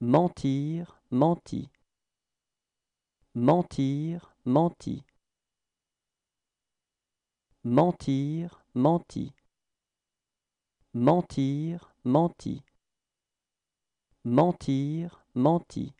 mentir, menti. Mentir, menti. Mentir, menti. Mentir, menti. Mentir, menti.